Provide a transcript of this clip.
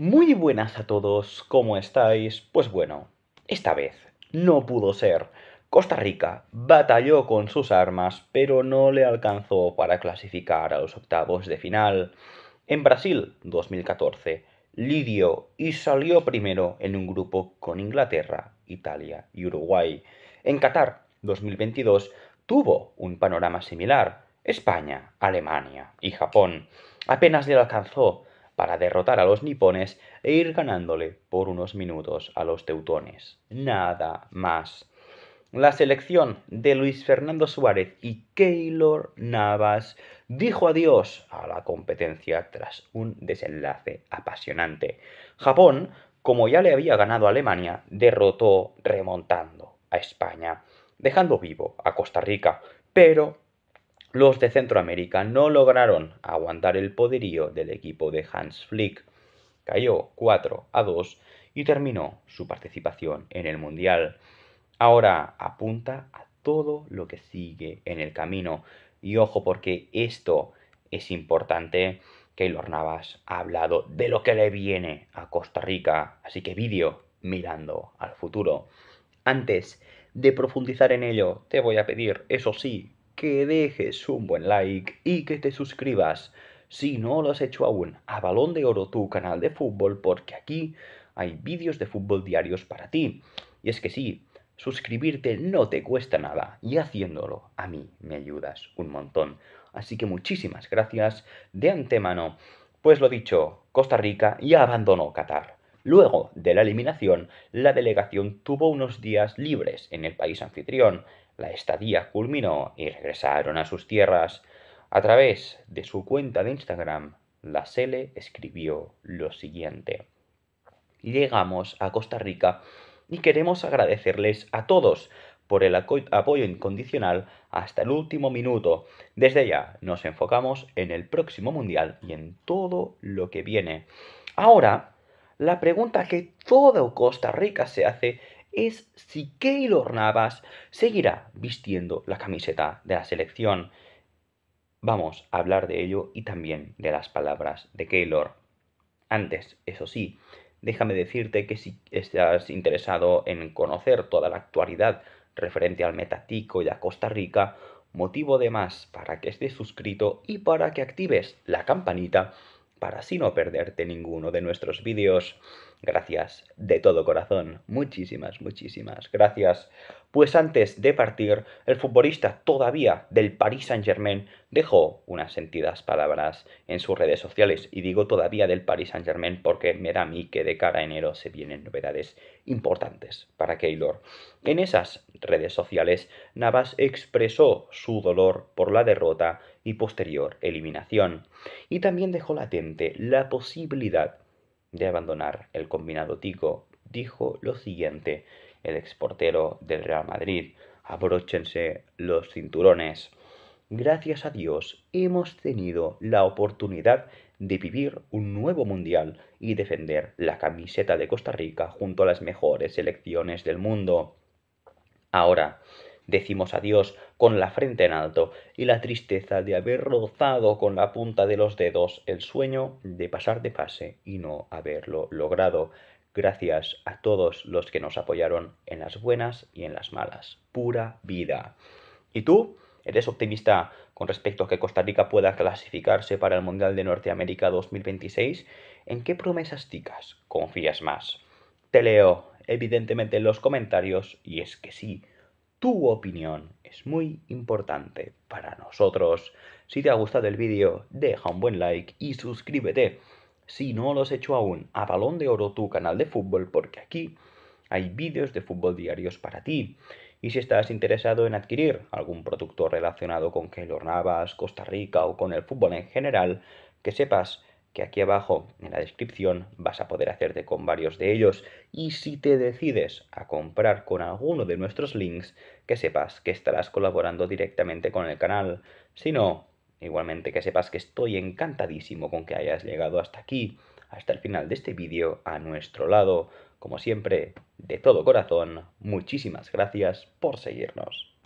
Muy buenas a todos, ¿cómo estáis? Pues bueno, esta vez no pudo ser. Costa Rica batalló con sus armas, pero no le alcanzó para clasificar a los octavos de final. En Brasil, 2014, lidió y salió primero en un grupo con Inglaterra, Italia y Uruguay. En Qatar, 2022, tuvo un panorama similar. España, Alemania y Japón. Apenas le alcanzó para derrotar a los nipones e ir ganándole por unos minutos a los teutones. Nada más. La selección de Luis Fernando Suárez y Keylor Navas dijo adiós a la competencia tras un desenlace apasionante. Japón, como ya le había ganado a Alemania, derrotó remontando a España, dejando vivo a Costa Rica, pero los de Centroamérica no lograron aguantar el poderío del equipo de Hans Flick. Cayó 4 a 2 y terminó su participación en el Mundial. Ahora apunta a todo lo que sigue en el camino. Y ojo porque esto es importante. Keylor Navas ha hablado de lo que le viene a Costa Rica. Así que vídeo mirando al futuro. Antes de profundizar en ello, te voy a pedir, eso sí, que dejes un buen like y que te suscribas si no lo has hecho aún a Balón de Oro, tu canal de fútbol, porque aquí hay vídeos de fútbol diarios para ti. Y es que sí, suscribirte no te cuesta nada y haciéndolo a mí me ayudas un montón. Así que muchísimas gracias de antemano. Pues lo dicho, Costa Rica ya abandonó Qatar. Luego de la eliminación, la delegación tuvo unos días libres en el país anfitrión, la estadía culminó y regresaron a sus tierras. A través de su cuenta de Instagram, la Sele escribió lo siguiente. Llegamos a Costa Rica y queremos agradecerles a todos por el apoyo incondicional hasta el último minuto. Desde ya nos enfocamos en el próximo Mundial y en todo lo que viene. Ahora la pregunta que todo Costa Rica se hace es si Keylor Navas seguirá vistiendo la camiseta de la selección. Vamos a hablar de ello y también de las palabras de Keylor. Antes, eso sí, déjame decirte que si estás interesado en conocer toda la actualidad referente al Metatico y a Costa Rica, motivo de más para que estés suscrito y para que actives la campanita para así no perderte ninguno de nuestros vídeos. Gracias de todo corazón. Muchísimas, muchísimas gracias. Pues antes de partir, el futbolista todavía del Paris Saint-Germain dejó unas sentidas palabras en sus redes sociales. Y digo todavía del Paris Saint-Germain porque me da a mí que de cara a enero se vienen novedades importantes para Keylor. En esas redes sociales, Navas expresó su dolor por la derrota y posterior eliminación. Y también dejó latente la posibilidad de abandonar el combinado tico, dijo lo siguiente, el exportero del Real Madrid, abróchense los cinturones. Gracias a Dios hemos tenido la oportunidad de vivir un nuevo mundial y defender la camiseta de Costa Rica junto a las mejores selecciones del mundo. Ahora, decimos adiós con la frente en alto y la tristeza de haber rozado con la punta de los dedos el sueño de pasar de fase y no haberlo logrado. Gracias a todos los que nos apoyaron en las buenas y en las malas. Pura vida. ¿Y tú? ¿Eres optimista con respecto a que Costa Rica pueda clasificarse para el Mundial de Norteamérica 2026? ¿En qué promesas ticas confías más? Te leo, evidentemente, en los comentarios, y es que sí, tu opinión es muy importante para nosotros. Si te ha gustado el vídeo, deja un buen like y suscríbete. Si no lo has hecho aún, a Balón de Oro tu canal de fútbol, porque aquí hay vídeos de fútbol diarios para ti. Y si estás interesado en adquirir algún producto relacionado con Keylor Navas, Costa Rica o con el fútbol en general, que sepas aquí abajo en la descripción vas a poder hacerte con varios de ellos y si te decides a comprar con alguno de nuestros links, que sepas que estarás colaborando directamente con el canal. Si no, igualmente que sepas que estoy encantadísimo con que hayas llegado hasta aquí, hasta el final de este vídeo, a nuestro lado. Como siempre, de todo corazón, muchísimas gracias por seguirnos.